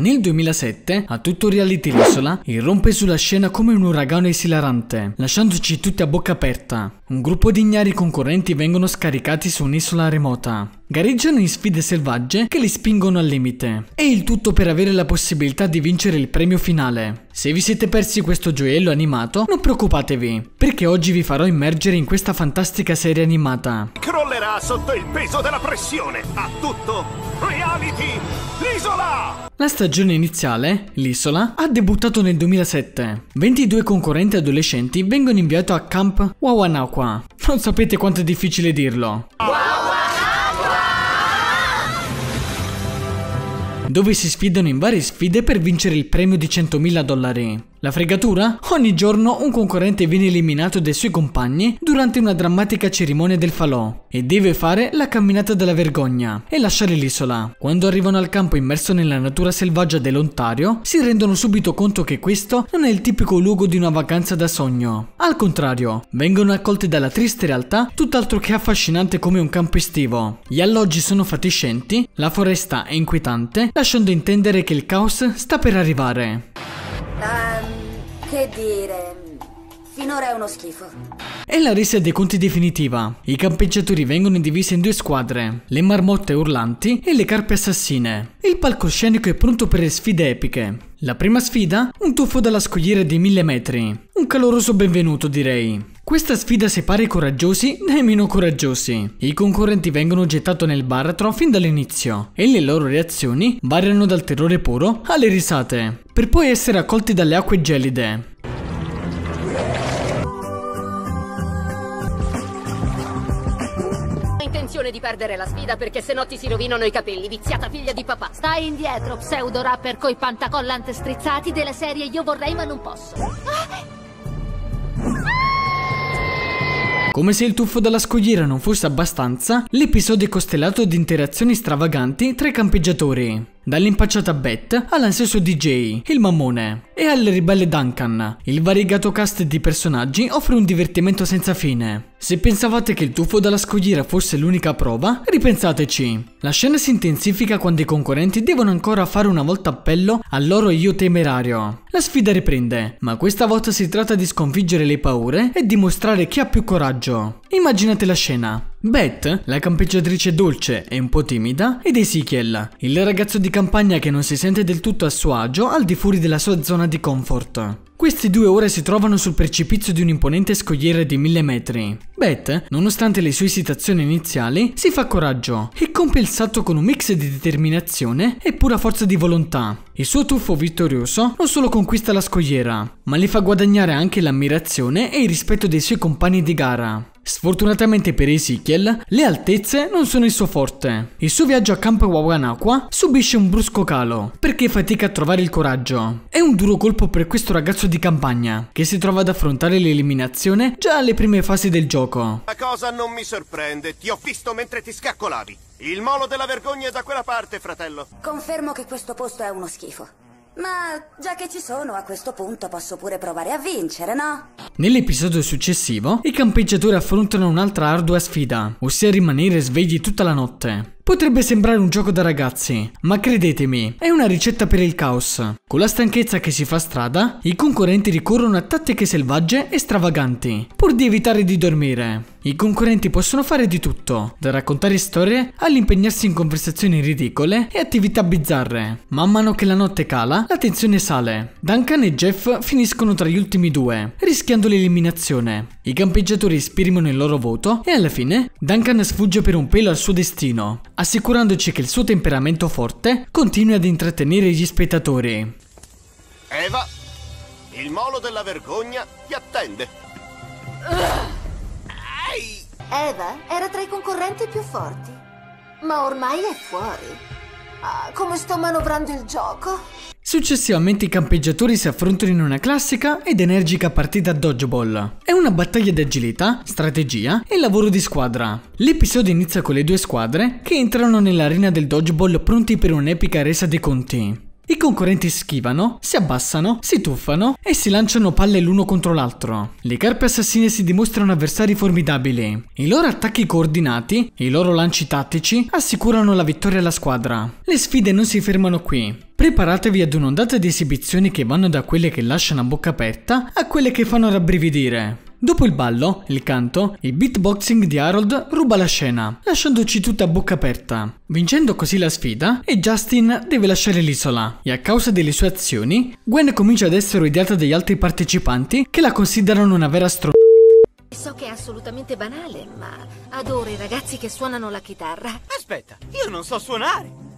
Nel 2007, a tutto reality Isola irrompe sulla scena come un uragano esilarante, lasciandoci tutti a bocca aperta. Un gruppo di ignari concorrenti vengono scaricati su un'isola remota. Gareggiano in sfide selvagge che li spingono al limite. E il tutto per avere la possibilità di vincere il premio finale. Se vi siete persi questo gioiello animato, non preoccupatevi, perché oggi vi farò immergere in questa fantastica serie animata. Crollerà sotto il peso della pressione. A tutto, reality! La stagione iniziale, l'isola, ha debuttato nel 2007. 22 concorrenti adolescenti vengono inviati a Camp Wawanakwa. Non sapete quanto è difficile dirlo. Wawanakwa! Dove si sfidano in varie sfide per vincere il premio di 100.000 dollari. La fregatura? Ogni giorno un concorrente viene eliminato dai suoi compagni durante una drammatica cerimonia del falò e deve fare la camminata della vergogna e lasciare l'isola. Quando arrivano al campo immerso nella natura selvaggia dell'Ontario, si rendono subito conto che questo non è il tipico luogo di una vacanza da sogno. Al contrario, vengono accolti dalla triste realtà tutt'altro che affascinante come un campo estivo. Gli alloggi sono fatiscenti, la foresta è inquietante, lasciando intendere che il caos sta per arrivare. Um, che dire, finora è uno schifo. È la resa dei conti definitiva. I campeggiatori vengono divisi in due squadre, le marmotte urlanti e le carpe assassine. Il palcoscenico è pronto per le sfide epiche. La prima sfida? Un tuffo dalla scogliera di 1000 metri. Un caloroso benvenuto direi. Questa sfida separa i coraggiosi dai meno coraggiosi. I concorrenti vengono gettati nel baratro fin dall'inizio e le loro reazioni variano dal terrore puro alle risate, per poi essere accolti dalle acque gelide. ragione di perdere la sfida perché se no ti si rovinano i capelli, viziata figlia di papà. Stai indietro, pseudo rapper coi pantacollant strizzati della serie Io vorrei ma non posso. Ah! Come se il tuffo dalla scogliera non fosse abbastanza, l'episodio è costellato di interazioni stravaganti tra i campeggiatori dall'impacciata Beth all'ansioso DJ, il mammone, e al ribelle Duncan. Il variegato cast di personaggi offre un divertimento senza fine. Se pensavate che il tuffo dalla scogliera fosse l'unica prova, ripensateci. La scena si intensifica quando i concorrenti devono ancora fare una volta appello al loro io temerario. La sfida riprende, ma questa volta si tratta di sconfiggere le paure e dimostrare chi ha più coraggio. Immaginate la scena. Beth, la campeggiatrice dolce e un po' timida, ed Ezekiel, il ragazzo di campagna che non si sente del tutto a suo agio al di fuori della sua zona di comfort. Questi due ora si trovano sul precipizio di un'imponente scogliera di mille metri. Beth, nonostante le sue esitazioni iniziali, si fa coraggio e compie il salto con un mix di determinazione e pura forza di volontà. Il suo tuffo vittorioso non solo conquista la scogliera, ma le fa guadagnare anche l'ammirazione e il rispetto dei suoi compagni di gara. Sfortunatamente per Ezekiel, le altezze non sono il suo forte. Il suo viaggio a Camp Wawanakwa subisce un brusco calo, perché fatica a trovare il coraggio. È un duro colpo per questo ragazzo di campagna, che si trova ad affrontare l'eliminazione già alle prime fasi del gioco. La cosa non mi sorprende, ti ho visto mentre ti scaccolavi. Il molo della vergogna è da quella parte, fratello. Confermo che questo posto è uno schifo. Ma già che ci sono, a questo punto posso pure provare a vincere, no? Nell'episodio successivo, i campeggiatori affrontano un'altra ardua sfida, ossia rimanere svegli tutta la notte. Potrebbe sembrare un gioco da ragazzi, ma credetemi, è una ricetta per il caos. Con la stanchezza che si fa strada, i concorrenti ricorrono a tattiche selvagge e stravaganti, pur di evitare di dormire. I concorrenti possono fare di tutto, da raccontare storie all'impegnarsi in conversazioni ridicole e attività bizzarre. Man mano che la notte cala, la tensione sale. Duncan e Jeff finiscono tra gli ultimi due, rischiando l'eliminazione. I campeggiatori esprimono il loro voto e alla fine Duncan sfugge per un pelo al suo destino, assicurandoci che il suo temperamento forte continui ad intrattenere gli spettatori. Eva, il molo della vergogna ti attende. Eva era tra i concorrenti più forti, ma ormai è fuori. Ah, come sto manovrando il gioco? Successivamente i campeggiatori si affrontano in una classica ed energica partita dodgeball. È una battaglia di agilità, strategia e lavoro di squadra. L'episodio inizia con le due squadre che entrano nell'arena del dodgeball pronti per un'epica resa dei conti. I concorrenti schivano, si abbassano, si tuffano e si lanciano palle l'uno contro l'altro. Le carpe assassine si dimostrano avversari formidabili. I loro attacchi coordinati, i loro lanci tattici assicurano la vittoria alla squadra. Le sfide non si fermano qui. Preparatevi ad un'ondata di esibizioni che vanno da quelle che lasciano a bocca aperta a quelle che fanno rabbrividire. Dopo il ballo, il canto, il beatboxing di Harold ruba la scena, lasciandoci tutta a bocca aperta. Vincendo così la sfida, e Justin deve lasciare l'isola. E a causa delle sue azioni, Gwen comincia ad essere odiata dagli altri partecipanti che la considerano una vera stronza. So che è assolutamente banale, ma adoro i ragazzi che suonano la chitarra. Aspetta, io non so suonare!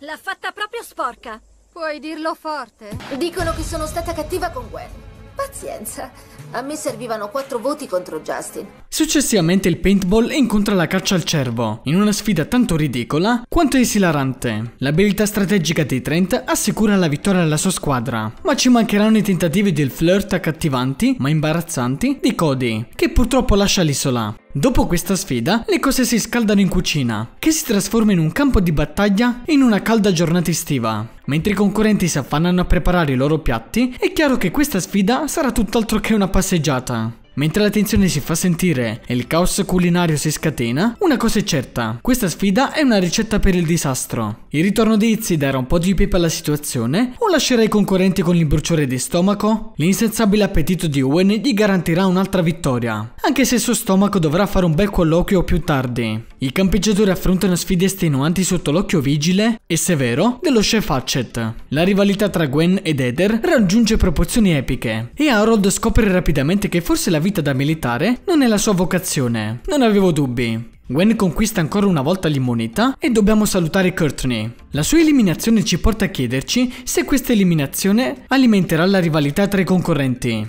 L'ha fatta proprio sporca. Puoi dirlo forte? Dicono che sono stata cattiva con Gwen. Pazienza, a me servivano quattro voti contro Justin. Successivamente il paintball incontra la caccia al cervo, in una sfida tanto ridicola quanto esilarante. L'abilità strategica di Trent assicura la vittoria alla sua squadra, ma ci mancheranno i tentativi del flirt accattivanti, ma imbarazzanti, di Cody, che purtroppo lascia l'isola. Dopo questa sfida, le cose si scaldano in cucina, che si trasforma in un campo di battaglia in una calda giornata estiva. Mentre i concorrenti si affannano a preparare i loro piatti, è chiaro che questa sfida sarà tutt'altro che una passeggiata. Mentre la tensione si fa sentire e il caos culinario si scatena, una cosa è certa, questa sfida è una ricetta per il disastro. Il ritorno di Izzy darà un po' di pipa alla situazione o lascerà i concorrenti con il bruciore di stomaco? L'insensabile appetito di Owen gli garantirà un'altra vittoria, anche se il suo stomaco dovrà fare un bel colloquio più tardi. I campeggiatori affrontano sfide estenuanti sotto l'occhio vigile e severo dello chef Hatchet. La rivalità tra Gwen ed Eder raggiunge proporzioni epiche e Harold scopre rapidamente che forse la vita da militare non è la sua vocazione. Non avevo dubbi. Gwen conquista ancora una volta l'immunità e dobbiamo salutare Courtney. La sua eliminazione ci porta a chiederci se questa eliminazione alimenterà la rivalità tra i concorrenti.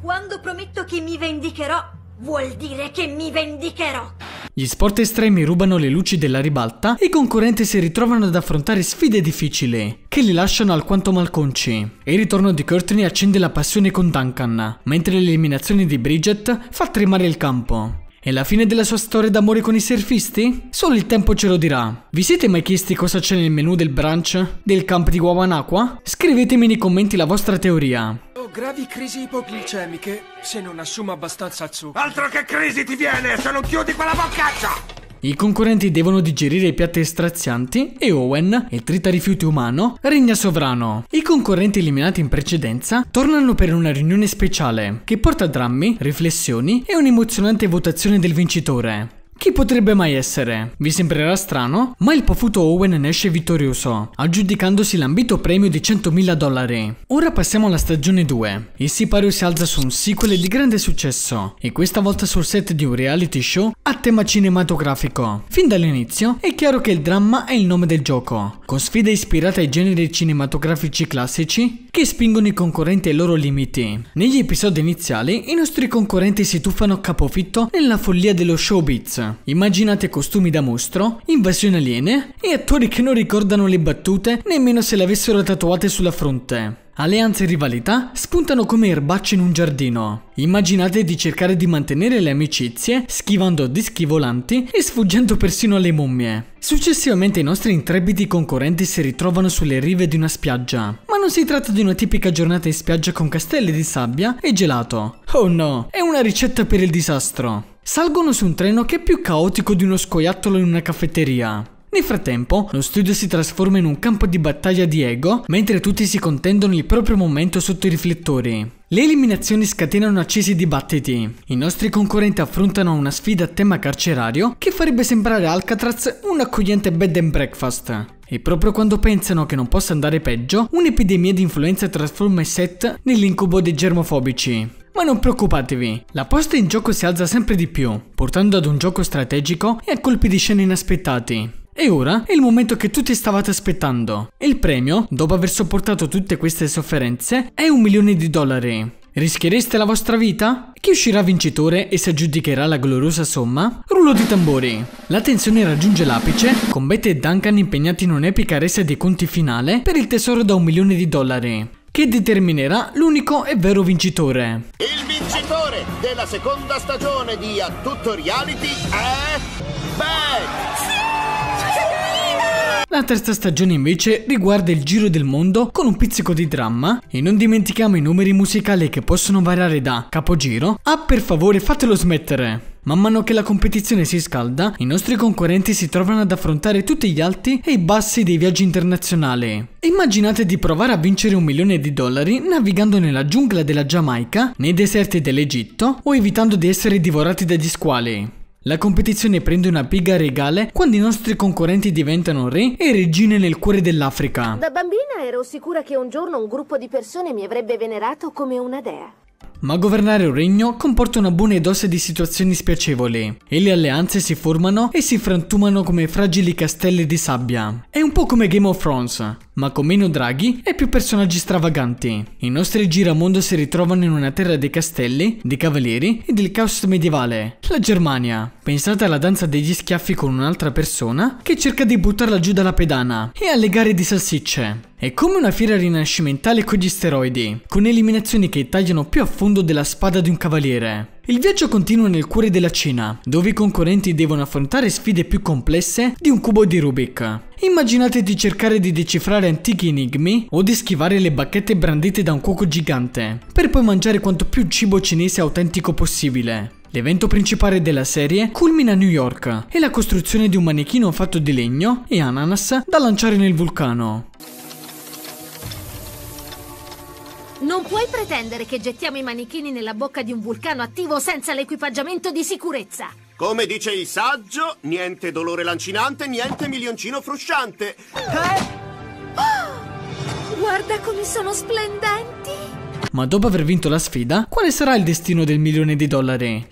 Quando prometto che mi vendicherò, Vuol dire che mi vendicherò! Gli sport estremi rubano le luci della ribalta e i concorrenti si ritrovano ad affrontare sfide difficili, che li lasciano alquanto malconci. Il ritorno di Courtney accende la passione con Duncan, mentre l'eliminazione di Bridget fa tremare il campo. E la fine della sua storia d'amore con i surfisti? Solo il tempo ce lo dirà. Vi siete mai chiesti cosa c'è nel menu del brunch del camp di Wawanakwa? Scrivetemi nei commenti la vostra teoria Ho gravi crisi ipoglicemiche se non assumo abbastanza zucchero. Altro che crisi ti viene se non chiudi quella boccaccia! I concorrenti devono digerire piatte strazianti e Owen, il trita rifiuti umano, regna sovrano. I concorrenti eliminati in precedenza tornano per una riunione speciale che porta drammi, riflessioni e un'emozionante votazione del vincitore. Chi potrebbe mai essere? Vi sembrerà strano, ma il pofuto Owen ne esce vittorioso, aggiudicandosi l'ambito premio di 100.000 dollari. Ora passiamo alla stagione 2. Il sipario si alza su un sequel di grande successo, e questa volta sul set di un reality show a tema cinematografico. Fin dall'inizio è chiaro che il dramma è il nome del gioco, con sfide ispirate ai generi cinematografici classici che spingono i concorrenti ai loro limiti. Negli episodi iniziali i nostri concorrenti si tuffano a capofitto nella follia dello showbiz Immaginate costumi da mostro, invasioni aliene e attori che non ricordano le battute nemmeno se le avessero tatuate sulla fronte. Alleanze e rivalità spuntano come erbacce in un giardino. Immaginate di cercare di mantenere le amicizie schivando dischi volanti e sfuggendo persino alle mummie. Successivamente i nostri intrepidi concorrenti si ritrovano sulle rive di una spiaggia. Ma non si tratta di una tipica giornata in spiaggia con castelli di sabbia e gelato. Oh no, è una ricetta per il disastro salgono su un treno che è più caotico di uno scoiattolo in una caffetteria. Nel frattempo, lo studio si trasforma in un campo di battaglia di ego, mentre tutti si contendono il proprio momento sotto i riflettori. Le eliminazioni scatenano accesi dibattiti. I nostri concorrenti affrontano una sfida a tema carcerario che farebbe sembrare Alcatraz un accogliente bed and breakfast. E proprio quando pensano che non possa andare peggio, un'epidemia di influenza trasforma il set nell'incubo dei germofobici. Ma non preoccupatevi, la posta in gioco si alza sempre di più, portando ad un gioco strategico e a colpi di scene inaspettati. E ora è il momento che tutti stavate aspettando. Il premio, dopo aver sopportato tutte queste sofferenze, è un milione di dollari. Rischiereste la vostra vita? Chi uscirà vincitore e si aggiudicherà la gloriosa somma? Rullo di tamburi. La tensione raggiunge l'apice con Beth e Duncan impegnati in un'epica resa dei conti finale per il tesoro da un milione di dollari che determinerà l'unico e vero vincitore. Il vincitore della seconda stagione di A Tutto Reality è... Beh! La terza stagione invece riguarda il giro del mondo con un pizzico di dramma e non dimentichiamo i numeri musicali che possono variare da capogiro a per favore fatelo smettere. Man mano che la competizione si scalda, i nostri concorrenti si trovano ad affrontare tutti gli alti e i bassi dei viaggi internazionali. Immaginate di provare a vincere un milione di dollari navigando nella giungla della Giamaica, nei deserti dell'Egitto o evitando di essere divorati dagli squali. La competizione prende una piega regale quando i nostri concorrenti diventano re e regine nel cuore dell'Africa. Da bambina ero sicura che un giorno un gruppo di persone mi avrebbe venerato come una dea. Ma governare un regno comporta una buona dose di situazioni spiacevoli e le alleanze si formano e si frantumano come fragili castelli di sabbia. È un po' come Game of Thrones, ma con meno draghi e più personaggi stravaganti. I nostri giramondo si ritrovano in una terra dei castelli, dei cavalieri e del caos medievale, la Germania. Pensate alla danza degli schiaffi con un'altra persona che cerca di buttarla giù dalla pedana e alle gare di salsicce. È come una fiera rinascimentale con gli steroidi, con eliminazioni che tagliano più a fondo della spada di un cavaliere. Il viaggio continua nel cuore della Cina, dove i concorrenti devono affrontare sfide più complesse di un cubo di Rubik. Immaginate di cercare di decifrare antichi enigmi o di schivare le bacchette brandite da un cuoco gigante, per poi mangiare quanto più cibo cinese autentico possibile. L'evento principale della serie culmina a New York e la costruzione di un manichino fatto di legno e ananas da lanciare nel vulcano. Non puoi pretendere che gettiamo i manichini nella bocca di un vulcano attivo senza l'equipaggiamento di sicurezza. Come dice il saggio, niente dolore lancinante, niente milioncino frusciante. Eh? Oh, guarda come sono splendenti! Ma dopo aver vinto la sfida, quale sarà il destino del milione di dollari?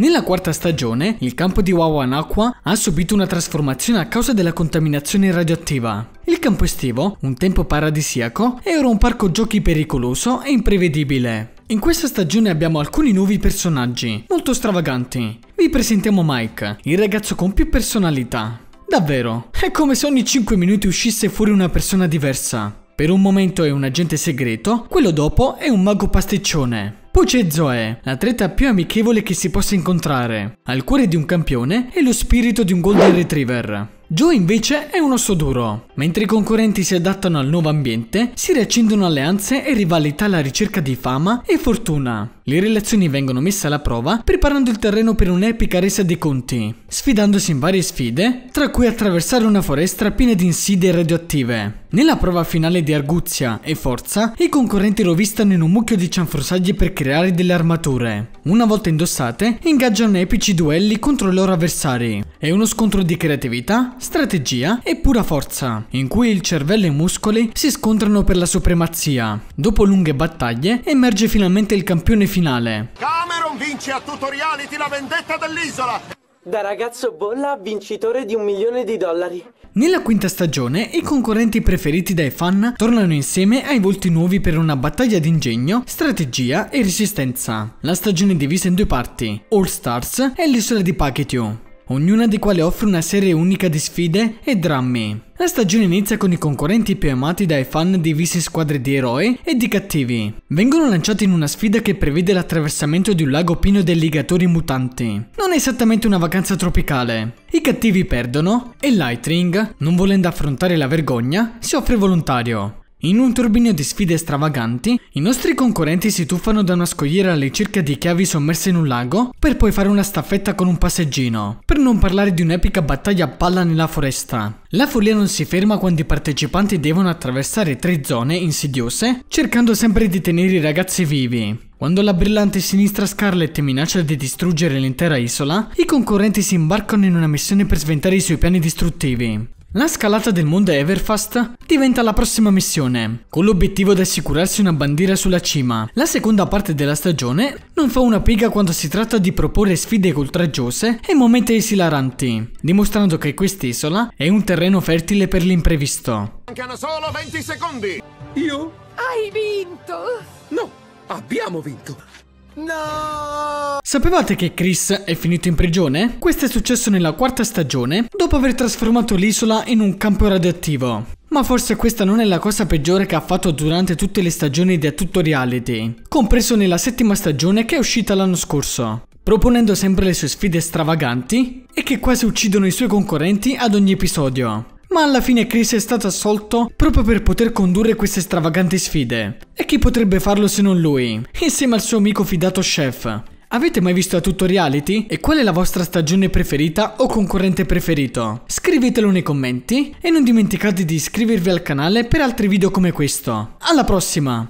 Nella quarta stagione, il campo di Wawanakwa ha subito una trasformazione a causa della contaminazione radioattiva. Il campo estivo, un tempo paradisiaco, è ora un parco giochi pericoloso e imprevedibile. In questa stagione abbiamo alcuni nuovi personaggi, molto stravaganti. Vi presentiamo Mike, il ragazzo con più personalità. Davvero, è come se ogni 5 minuti uscisse fuori una persona diversa. Per un momento è un agente segreto, quello dopo è un mago pasticcione. Poi c'è Zoe, l'atleta più amichevole che si possa incontrare, ha il cuore di un campione e lo spirito di un golden retriever. Joe invece è un osso duro. Mentre i concorrenti si adattano al nuovo ambiente, si riaccendono alleanze e rivalità alla ricerca di fama e fortuna. Le relazioni vengono messe alla prova preparando il terreno per un'epica resa dei conti, sfidandosi in varie sfide, tra cui attraversare una foresta piena di insidie radioattive. Nella prova finale di arguzia e forza, i concorrenti lo vistano in un mucchio di cianfrusaglie per creare delle armature. Una volta indossate, ingaggiano epici duelli contro i loro avversari. È uno scontro di creatività, strategia e pura forza, in cui il cervello e i muscoli si scontrano per la supremazia. Dopo lunghe battaglie, emerge finalmente il campione finale. Cameron vince a tutoriali la vendetta dell'isola! da ragazzo bolla vincitore di un milione di dollari. Nella quinta stagione i concorrenti preferiti dai fan tornano insieme ai volti nuovi per una battaglia di ingegno, strategia e resistenza. La stagione è divisa in due parti, All Stars e l'isola di Pachetio ognuna di quali offre una serie unica di sfide e drammi. La stagione inizia con i concorrenti più amati dai fan di visse squadre di eroi e di cattivi. Vengono lanciati in una sfida che prevede l'attraversamento di un lago pieno di alligatori mutanti. Non è esattamente una vacanza tropicale. I cattivi perdono e Lightring, non volendo affrontare la vergogna, si offre volontario. In un turbinio di sfide stravaganti, i nostri concorrenti si tuffano da una scogliera alle all'incirca di chiavi sommerse in un lago per poi fare una staffetta con un passeggino, per non parlare di un'epica battaglia a palla nella foresta. La follia non si ferma quando i partecipanti devono attraversare tre zone insidiose, cercando sempre di tenere i ragazzi vivi. Quando la brillante sinistra Scarlet minaccia di distruggere l'intera isola, i concorrenti si imbarcano in una missione per sventare i suoi piani distruttivi. La scalata del mondo Everfast diventa la prossima missione, con l'obiettivo di assicurarsi una bandiera sulla cima. La seconda parte della stagione non fa una piega quando si tratta di proporre sfide oltraggiose e momenti esilaranti, dimostrando che quest'isola è un terreno fertile per l'imprevisto. Mancano solo 20 secondi! Io? Hai vinto! No, abbiamo vinto! No! Sapevate che Chris è finito in prigione? Questo è successo nella quarta stagione, dopo aver trasformato l'isola in un campo radioattivo. Ma forse questa non è la cosa peggiore che ha fatto durante tutte le stagioni di tutto reality, compreso nella settima stagione che è uscita l'anno scorso proponendo sempre le sue sfide stravaganti e che quasi uccidono i suoi concorrenti ad ogni episodio ma alla fine Chris è stato assolto proprio per poter condurre queste stravaganti sfide. E chi potrebbe farlo se non lui, insieme al suo amico fidato chef. Avete mai visto a tutto reality? E qual è la vostra stagione preferita o concorrente preferito? Scrivetelo nei commenti e non dimenticate di iscrivervi al canale per altri video come questo. Alla prossima!